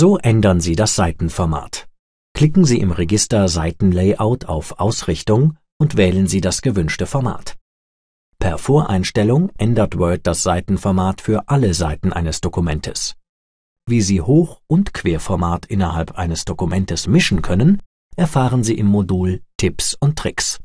So ändern Sie das Seitenformat. Klicken Sie im Register Seitenlayout auf Ausrichtung und wählen Sie das gewünschte Format. Per Voreinstellung ändert Word das Seitenformat für alle Seiten eines Dokumentes. Wie Sie Hoch- und Querformat innerhalb eines Dokumentes mischen können, erfahren Sie im Modul Tipps und Tricks.